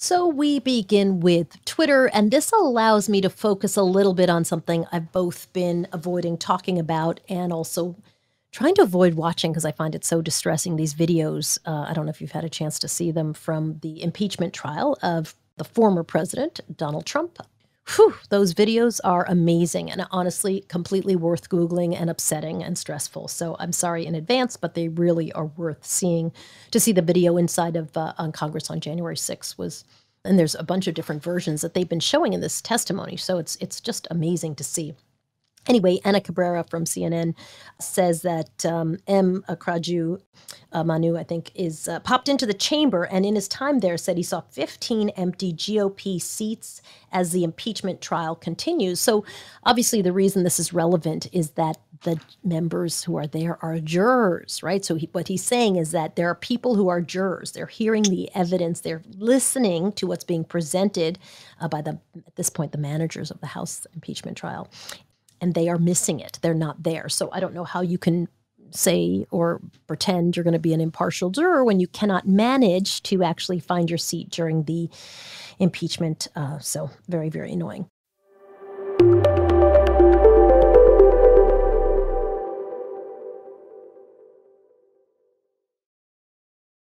So we begin with Twitter, and this allows me to focus a little bit on something I've both been avoiding talking about and also trying to avoid watching because I find it so distressing. These videos, uh, I don't know if you've had a chance to see them from the impeachment trial of the former president, Donald Trump. Whew, those videos are amazing and honestly completely worth Googling and upsetting and stressful. So I'm sorry in advance, but they really are worth seeing. To see the video inside of uh, on Congress on January 6th was, and there's a bunch of different versions that they've been showing in this testimony. So it's it's just amazing to see. Anyway, Anna Cabrera from CNN says that um, M. Akraju uh, Manu, I think, is uh, popped into the chamber and in his time there said he saw 15 empty GOP seats as the impeachment trial continues. So, obviously, the reason this is relevant is that the members who are there are jurors, right? So, he, what he's saying is that there are people who are jurors. They're hearing the evidence, they're listening to what's being presented uh, by the, at this point, the managers of the House impeachment trial and they are missing it. They're not there. So I don't know how you can say or pretend you're going to be an impartial juror when you cannot manage to actually find your seat during the impeachment. Uh, so very, very annoying.